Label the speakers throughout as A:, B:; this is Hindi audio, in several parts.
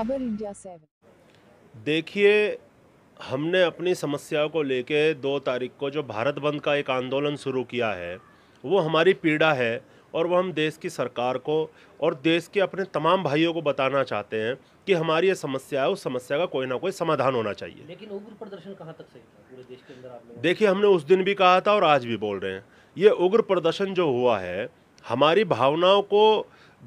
A: खबर इंडिया सेवन देखिए हमने अपनी समस्याओं को लेके दो तारीख को जो भारत बंद का एक आंदोलन शुरू किया है वो हमारी पीड़ा है और वो हम देश की सरकार को और देश के अपने तमाम भाइयों को बताना चाहते हैं कि हमारी ये समस्या है उस समस्या का कोई ना कोई समाधान होना चाहिए लेकिन उग्र प्रदर्शन कहाँ तक सही था पूरे देश के अंदर देखिए हमने उस दिन भी कहा था और आज भी बोल रहे हैं ये उग्र प्रदर्शन जो हुआ है हमारी भावनाओं को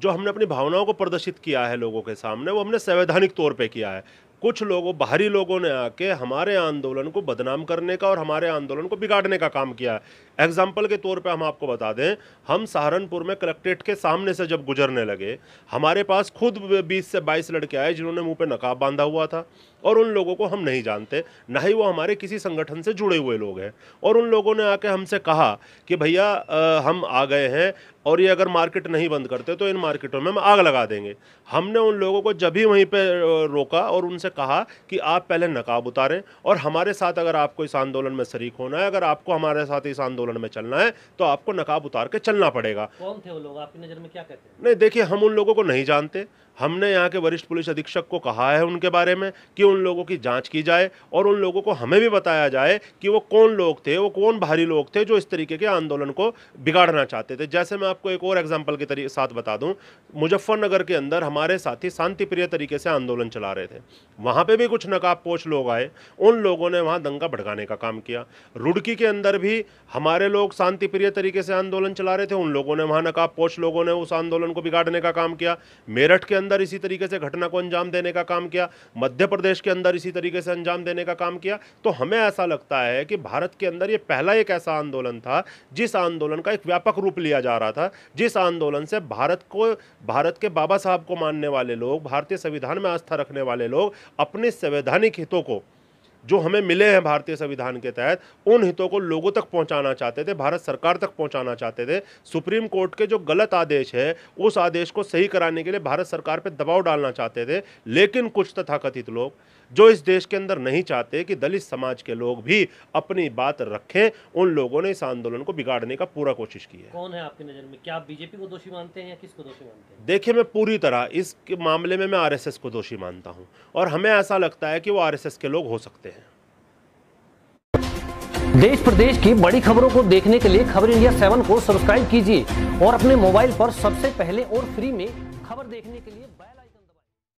A: जो हमने अपनी भावनाओं को प्रदर्शित किया है लोगों के सामने वो हमने संवैधानिक तौर पे किया है कुछ लोगों बाहरी लोगों ने आके हमारे आंदोलन को बदनाम करने का और हमारे आंदोलन को बिगाड़ने का काम किया है एग्जाम्पल के तौर पे हम आपको बता दें हम सहारनपुर में कलेक्ट्रेट के सामने से जब गुजरने लगे हमारे पास खुद 20 से 22 लड़के आए जिन्होंने मुंह पे नकाब बांधा हुआ था और उन लोगों को हम नहीं जानते ना ही वो हमारे किसी संगठन से जुड़े हुए लोग हैं और उन लोगों ने आके हमसे कहा कि भैया हम आ गए हैं और ये अगर मार्केट नहीं बंद करते तो इन मार्केटों में हम आग लगा देंगे हमने उन लोगों को जब भी वहीं पर रोका और उनसे कहा कि आप पहले नकाब उतारें और हमारे साथ अगर आपको इस आंदोलन में शरीक होना है अगर आपको हमारे साथ इस आंदोलन में चलना है तो आपको नकाब उतार के चलना पड़ेगा कौन थे वो लोग आपकी नज़र में क्या कहते हैं नहीं देखिए हम उन लोगों को नहीं जानते हमने यहाँ के वरिष्ठ पुलिस अधीक्षक को कहा है उनके बारे में कि उन लोगों की जांच की जाए और उन लोगों को हमें भी बताया जाए कि वो कौन लोग थे वो कौन भारी लोग थे जो इस तरीके के आंदोलन को बिगाड़ना चाहते थे जैसे मैं आपको एक और एग्जाम्पल के तरीके साथ बता दूँ मुजफ्फरनगर के अंदर हमारे साथी शांतिप्रिय तरीके से आंदोलन चला रहे थे वहाँ पर भी कुछ नकाबपोश लोग आए उन लोगों ने वहाँ दंगा भड़काने का काम किया रुड़की के अंदर भी हमारे लोग शांतिप्रिय तरीके से आंदोलन चला रहे थे उन लोगों ने वहाँ नकाबपोश लोगों ने उस आंदोलन को बिगाड़ने का काम किया मेरठ के अंदर इसी तरीके से घटना को अंजाम देने का काम किया मध्य प्रदेश के अंदर इसी तरीके से अंजाम देने का काम किया तो हमें ऐसा लगता है कि भारत के अंदर ये पहला एक ऐसा आंदोलन था जिस आंदोलन का एक व्यापक रूप लिया जा रहा था जिस आंदोलन से भारत को भारत के बाबा साहब को मानने वाले लोग भारतीय संविधान में आस्था रखने वाले लोग अपने संवैधानिक हितों को जो हमें मिले हैं भारतीय संविधान के तहत उन हितों को लोगों तक पहुंचाना चाहते थे भारत सरकार तक पहुंचाना चाहते थे सुप्रीम कोर्ट के जो गलत आदेश है उस आदेश को सही कराने के लिए भारत सरकार पर दबाव डालना चाहते थे लेकिन कुछ तथाकथित लोग जो इस देश के अंदर नहीं चाहते कि दलित समाज के लोग भी अपनी बात रखें उन लोगों ने इस आंदोलन को बिगाड़ने का पूरा कोशिश की है कौन है आपकी नज़र में क्या आप बीजेपी को दोषी मानते हैं या किसको दोषी मानते हैं देखिए मैं पूरी तरह इस मामले में मैं आरएसएस को दोषी मानता हूँ और हमें ऐसा लगता है कि वो आर के लोग हो सकते हैं देश प्रदेश की बड़ी खबरों को देखने के लिए खबर इंडिया सेवन को सब्सक्राइब कीजिए और अपने मोबाइल पर सबसे पहले और फ्री में खबर देखने के लिए